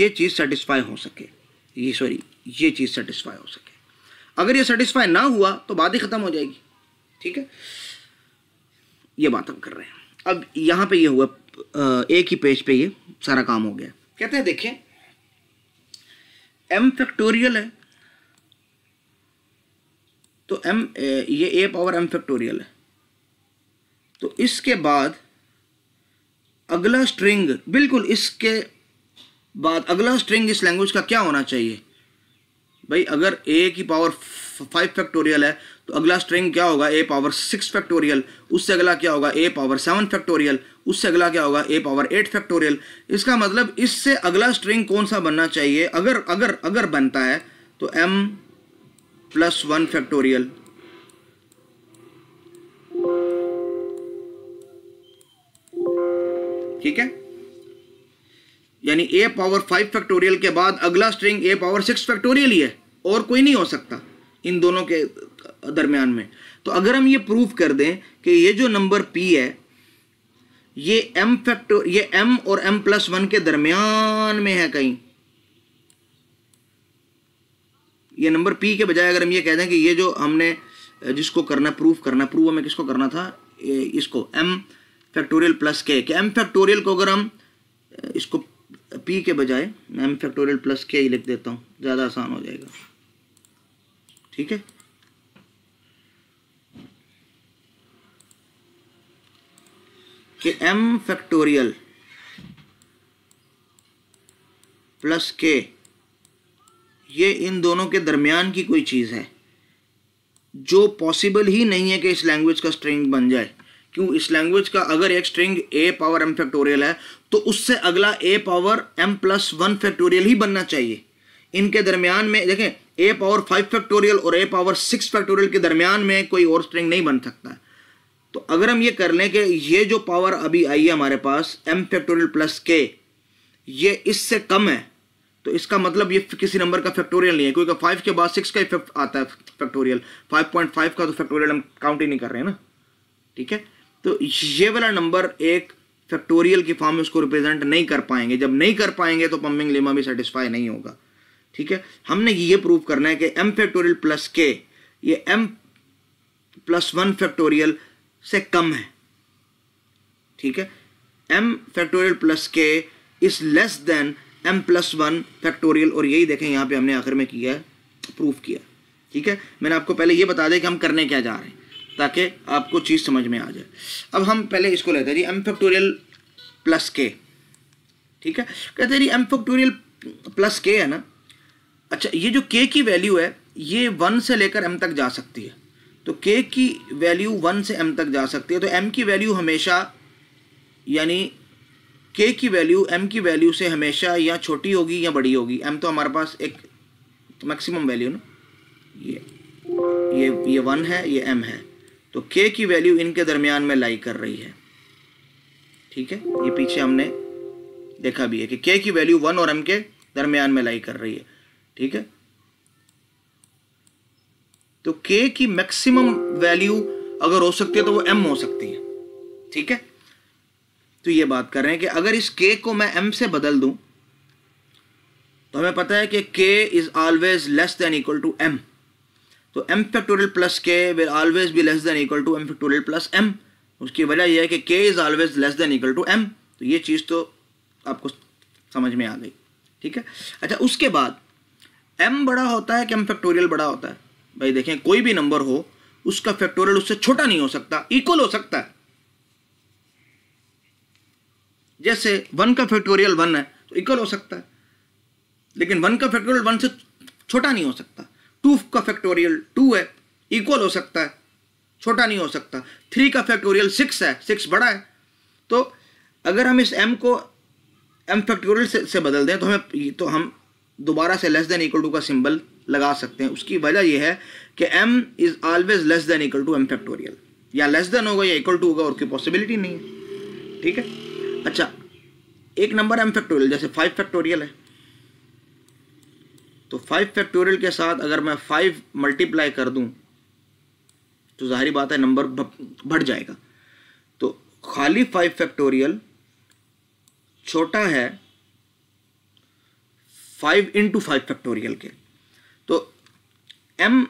ये चीज़ सेटिस्फाई हो सके ये सॉरी ये चीज़ सेटिस्फाई हो सके अगर ये सेटिस्फाई ना हुआ तो बात ही ख़त्म हो जाएगी ठीक है ये बात हम कर रहे हैं अब यहाँ पे ये हुआ एक ही पेज पे ये सारा काम हो गया कहते हैं देखें एम फैक्टोरियल है तो एम ये ए पावर एम फैक्टोरियल है तो इसके बाद अगला स्ट्रिंग बिल्कुल इसके बाद अगला स्ट्रिंग इस लैंग्वेज का क्या होना चाहिए भाई अगर ए की पावर फाइव फैक्टोरियल है तो अगला स्ट्रिंग क्या होगा ए पावर सिक्स फैक्टोरियल उससे अगला क्या होगा ए पावर सेवन फैक्टोरियल उससे अगला क्या होगा ए पावर एट फैक्टोरियल इसका मतलब इससे अगला स्ट्रिंग कौन सा बनना चाहिए अगर अगर अगर बनता है तो एम प्लस वन फैक्टोरियल ठीक है यानी ए पावर फाइव फैक्टोरियल के बाद अगला string a power six factorial ही है और कोई नहीं हो सकता इन दोनों के दरमियान में तो अगर हम ये प्रूव कर दें कि ये जो नंबर पी है ये एम फैक्टो ये एम और एम प्लस वन के दरमियान में है कहीं ये नंबर पी के बजाय अगर हम ये कह दें कि ये जो हमने जिसको करना प्रूफ करना प्रूव हमें किसको करना था इसको एम फैक्टोरियल प्लस के कि एम फैक्टोरियल को अगर हम इसको पी के बजाय मैं एम फैक्टोरियल प्लस के ही लिख देता हूँ ज़्यादा आसान हो जाएगा ठीक है कि एम फैक्टोरियल प्लस के ये इन दोनों के दरमियान की कोई चीज़ है जो पॉसिबल ही नहीं है कि इस लैंग्वेज का स्ट्रिंग बन जाए क्यों इस लैंग्वेज का अगर एक string a power m factorial है तो उससे अगला a power m plus one factorial ही बनना चाहिए इनके दरमियान में देखें ए पावर फाइव फैक्टोरियल और ए पावर सिक्स फैक्टोरियल के दरमियान में कोई और स्ट्रिंग नहीं बन सकता तो अगर हम ये कर लें कि ये जो पावर अभी आई है हमारे पास एम फैक्टोरियल प्लस के ये इससे कम है तो इसका मतलब ये किसी नंबर का फैक्टोरियल नहीं है क्योंकि फाइव के बाद सिक्स का इफेक्ट आता है फैक्टोरियल फाइव पॉइंट फाइव का तो फैक्टोरियल हम काउंट ही नहीं कर रहे हैं ना ठीक है तो ये वाला नंबर एक फैक्टोरियल की फॉर्म में उसको रिप्रेजेंट नहीं कर पाएंगे जब नहीं कर पाएंगे तो पम्बिंग लेमा भी सेटिस्फाई नहीं होगा ठीक है हमने ये प्रूव करना है कि एम फैक्टोरियल प्लस के ये एम प्लस वन फैक्टोरियल से कम है ठीक है m factorial plus k is less than m plus one factorial और यही देखें यहाँ पे हमने आखिर में किया है प्रूफ किया ठीक है मैंने आपको पहले ये बता दें कि हम करने क्या जा रहे हैं ताकि आपको चीज़ समझ में आ जाए अब हम पहले इसको लेते हैं जी एम फैक्टोरियल प्लस के ठीक है कहते हैं जी एम फैक्टोरियल प्लस के है ना अच्छा ये जो के की वैल्यू है ये वन से लेकर एम तक जा सकती है तो के की वैल्यू वन से एम तक जा सकती है तो एम की वैल्यू हमेशा यानी के की वैल्यू एम की वैल्यू से हमेशा या छोटी होगी या बड़ी होगी एम तो हमारे पास एक मैक्सिमम वैल्यू ना ये ये ये वन है ये एम है तो के की वैल्यू इनके दरमियान में लाई कर रही है ठीक है ये पीछे हमने देखा भी है कि के की वैल्यू वन और एम के दरमियान में लाई कर रही है ठीक है तो के की मैक्सिमम वैल्यू अगर हो सकती है तो वो एम हो सकती है ठीक है तो ये बात कर रहे हैं कि अगर इस के को मैं एम से बदल दूं तो हमें पता है कि k is always less than equal to m तो m factorial plus k will always be less than equal to m factorial plus m उसकी वजह यह है कि k is always less than equal to m तो ये चीज़ तो आपको समझ में आ गई ठीक है अच्छा उसके बाद m बड़ा होता है कि m फैक्टोरियल बड़ा होता है भाई देखें कोई भी नंबर हो उसका फैक्टोरियल उससे छोटा नहीं हो सकता इक्वल हो सकता है जैसे वन का फैक्टोरियल वन है तो इक्वल हो सकता है लेकिन वन का फैक्टोरियल वन से छोटा नहीं हो सकता टू का फैक्टोरियल टू है इक्वल हो सकता है छोटा नहीं हो सकता थ्री का फैक्टोरियल सिक्स है सिक्स बड़ा है तो अगर हम इस एम को एम फैक्टोरियल से, से बदल दें तो हमें तो हम दोबारा से लेस देन इक्वल टू का सिंबल लगा सकते हैं उसकी वजह यह है कि m is always less than equal to m factorial या लेस देन होगा या इक्वल टू होगा और कोई पॉसिबिलिटी नहीं है ठीक है अच्छा एक नंबर एम फैक्टोरियल जैसे फाइव फैक्टोरियल है तो फाइव फैक्टोरियल के साथ अगर मैं फाइव मल्टीप्लाई कर दूँ तो जाहरी बात है नंबर बढ़ जाएगा तो खाली फाइव फैक्टोरियल छोटा है फाइव इंटू फाइव फैक्टोरियल के तो एम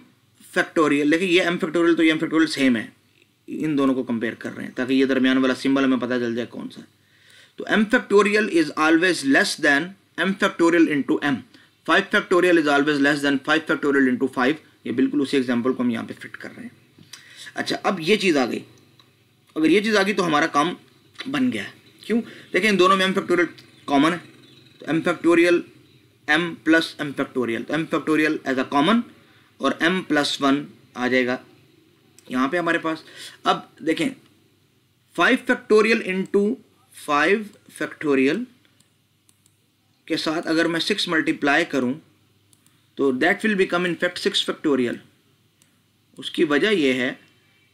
फैक्टोरियल देखिए ये एम फैक्टोरियल तो ये एम फैक्टोरियल सेम है इन दोनों को कंपेयर कर रहे हैं ताकि ये दरमियान वाला सिंबल हमें पता चल जाए कौन सा तो m factorial is always less than m factorial into m five factorial is always less than five factorial into five ये बिल्कुल उसी एग्जाम्पल को हम यहाँ पे फिट कर रहे हैं अच्छा अब ये चीज़ आ गई अगर ये चीज़ आ गई तो हमारा काम बन गया है क्यों देखें इन दोनों में एम फैक्टोरियल कॉमन है तो m factorial m plus m factorial तो m factorial as a common और एम प्लस वन आ जाएगा यहाँ पे हमारे पास अब देखें five factorial into five factorial के साथ अगर मैं सिक्स मल्टीप्लाई करूँ तो that will become in fact six factorial उसकी वजह यह है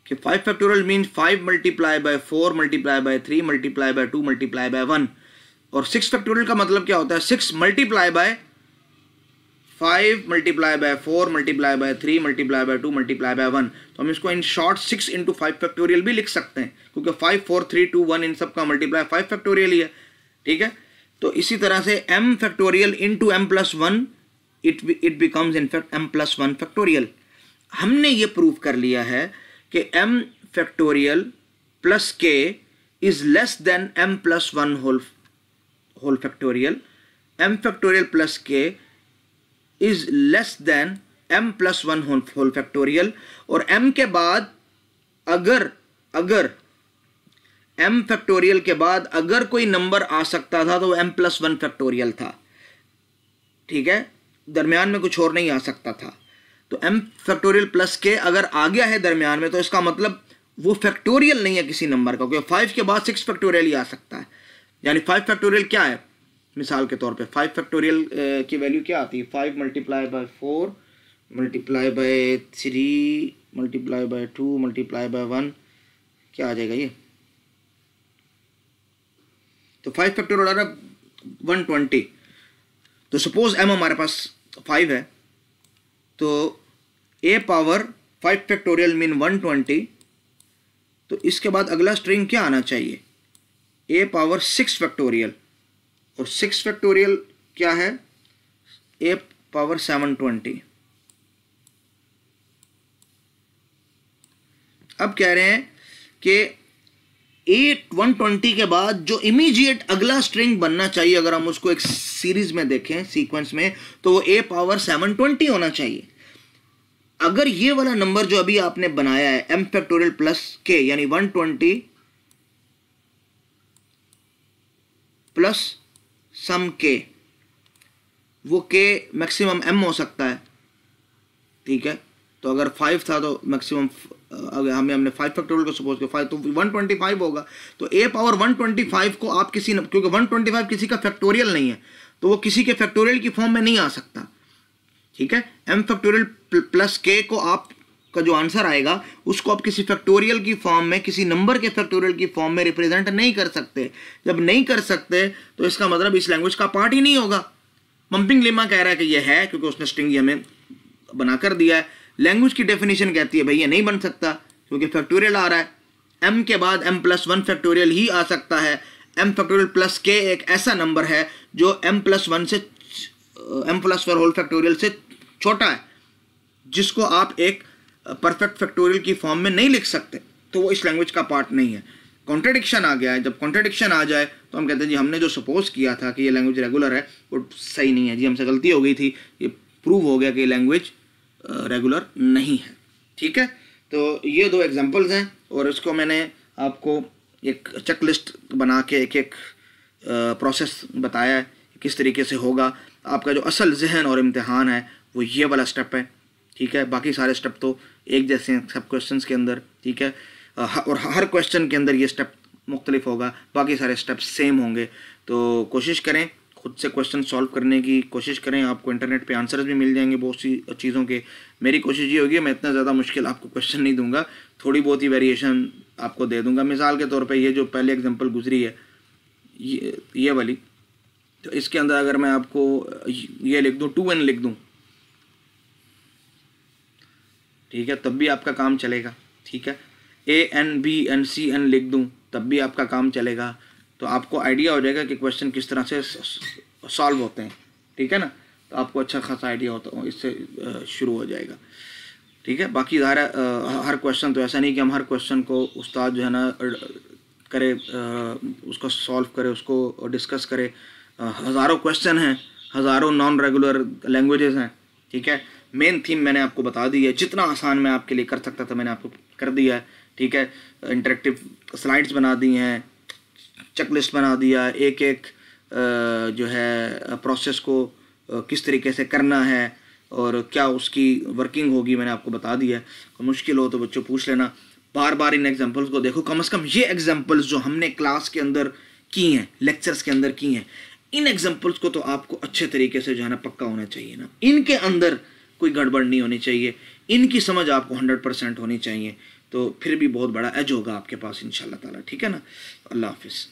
कि five factorial mean five multiply by four multiply by three multiply by two multiply by one और सिक्स फैक्टोरियल का मतलब क्या होता है six multiply by five multiply by four multiply by three multiply by two multiply by one तो हम इसको in short six into five factorial भी लिख सकते हैं क्योंकि five four three two one इन सब का मल्टीप्लाई फाइव फैक्टोरियल ही है ठीक है तो इसी तरह से m factorial into m plus one it it becomes fact m plus one factorial हमने ये प्रूव कर लिया है कि m factorial plus k is less than m plus one whole whole factorial m factorial plus k is less than m plus one whole whole factorial और m के बाद अगर अगर एम फैक्टोरियल के बाद अगर कोई नंबर आ सकता था तो वो एम प्लस वन फैक्टोरियल था ठीक है दरमियान में कुछ और नहीं आ सकता था तो एम फैक्टोरियल प्लस के अगर आ गया है दरमियान में तो इसका मतलब वो फैक्टोरियल नहीं है किसी नंबर का क्योंकि फाइव के बाद सिक्स फैक्टोरियल ही आ सकता है यानी फाइव फैक्टोरियल क्या है मिसाल के तौर पे फाइव फैक्टोरियल की वैल्यू क्या आती है five multiply by four multiply by three multiply by two multiply by one क्या आ जाएगा ये तो फाइव फैक्टोरियल आ रहा वन ट्वेंटी तो सपोज एम हमारे पास फाइव है तो a power five factorial mean one twenty तो इसके बाद अगला स्ट्रिंग क्या आना चाहिए ए पावर सिक्स फैक्टोरियल और सिक्स फैक्टोरियल क्या है ए पावर सेवन ट्वेंटी अब कह रहे हैं कि वन ट्वेंटी के बाद जो इमीजिएट अगला स्ट्रिंग बनना चाहिए अगर हम उसको एक सीरीज में देखें सीक्वेंस में तो वो ए पावर सेवन ट्वेंटी होना चाहिए अगर ये वाला नंबर जो अभी आपने बनाया है एम फैक्टोरियल प्लस के यानी वन ट्वेंटी प्लस सम के वो के मैक्सिमम एम हो सकता है ठीक है तो अगर फाइव था तो मैक्सिमम अगर हमें हमने फाइव फैक्टोरियल को सपोज किया फाइव तो फाइव होगा तो ए पावर फाइव को आप किसी न क्योंकि फाइव किसी का फैक्टोरियल नहीं है तो वो किसी के फैक्टोरियल की फॉर्म में नहीं आ सकता ठीक है एम फैक्टोरियल प्लस के को आप का जो आंसर आएगा उसको आप किसी फैक्टोरियल की फॉर्म में किसी नंबर के फैक्टोरियल की फॉर्म में रिप्रेजेंट नहीं कर सकते जब नहीं कर सकते तो इसका मतलब इस लैंग्वेज का पार्ट ही नहीं होगा पंपिंग लिमा कह रहा है कि यह है क्योंकि उसने स्ट्रिंग हमें बना कर दिया है लैंग्वेज की डेफिनेशन कहती है भैया नहीं बन सकता क्योंकि फैक्टोरियल आ रहा है एम के बाद एम प्लस वन फैक्टोरियल ही आ सकता है एम फैक्टोरियल प्लस के एक ऐसा नंबर है जो एम प्लस वन से m plus one whole factorial से छोटा है जिसको आप एक परफेक्ट फैक्टोरियल की फॉर्म में नहीं लिख सकते तो वो इस लैंग्वेज का पार्ट नहीं है कॉन्ट्रेडिक्शन आ गया है जब कॉन्ट्रेडिक्शन आ जाए तो हम कहते हैं जी हमने जो सपोज किया था कि ये लैंग्वेज रेगुलर है वो सही नहीं है जी हमसे गलती हो गई थी ये प्रूव हो गया कि लैंग्वेज रेगुलर नहीं है ठीक है तो ये दो एग्जांपल्स हैं और इसको मैंने आपको एक चेकलिस्ट बना के एक एक प्रोसेस बताया है किस तरीके से होगा आपका जो असल जहन और इम्तहान है वो ये वाला स्टेप है ठीक है बाकी सारे स्टेप तो एक जैसे हैं सब क्वेश्चंस के अंदर ठीक है और हर क्वेश्चन के अंदर ये स्टेप मुख्तलिफ होगा बाकी सारे स्टेप सेम होंगे तो कोशिश करें खुद से क्वेश्चन सॉल्व करने की कोशिश करें आपको इंटरनेट पे आंसर्स भी मिल जाएंगे बहुत सी चीज़ों के मेरी कोशिश ये होगी मैं इतना ज़्यादा मुश्किल आपको क्वेश्चन नहीं दूंगा थोड़ी बहुत ही वेरिएशन आपको दे दूंगा मिसाल के तौर पे ये जो पहले एग्जांपल गुजरी है ये ये वाली तो इसके अंदर अगर मैं आपको ये लिख दूँ टू एन लिख दूँ ठीक है तब भी आपका काम चलेगा ठीक है A N b n c n लिख दूँ तब भी आपका काम चलेगा तो आपको आइडिया हो जाएगा कि क्वेश्चन किस तरह से सॉल्व होते हैं ठीक है ना तो आपको अच्छा खासा आइडिया होता इससे शुरू हो जाएगा ठीक है बाकी ज़ाहिर हर क्वेश्चन तो ऐसा नहीं कि हम हर क्वेश्चन को उस्ताद जो है ना करे उसको सॉल्व करे उसको डिस्कस करे हज़ारों क्वेश्चन हैं हज़ारों नॉन रेगुलर लैंग्वेजेस हैं ठीक है मेन थीम मैंने आपको बता दी है जितना आसान मैं आपके लिए कर सकता था मैंने आपको कर दिया है ठीक है इंटरेक्टिव स्लाइड्स बना दी हैं चेकलिस्ट बना दिया एक एक जो है प्रोसेस को किस तरीके से करना है और क्या उसकी वर्किंग होगी मैंने आपको बता दिया है मुश्किल हो तो बच्चों पूछ लेना बार बार इन एग्जांपल्स को देखो कम से कम ये एग्जांपल्स जो हमने क्लास के अंदर की हैं लेक्चर्स के अंदर की हैं इन एग्जांपल्स को तो आपको अच्छे तरीके से जो है ना पक्का होना चाहिए ना इनके अंदर कोई गड़बड़ नहीं होनी चाहिए इनकी समझ आपको हंड्रेड परसेंट होनी चाहिए तो फिर भी बहुत बड़ा एज होगा आपके पास इन ताला ठीक है ना अल्लाह हाफिज़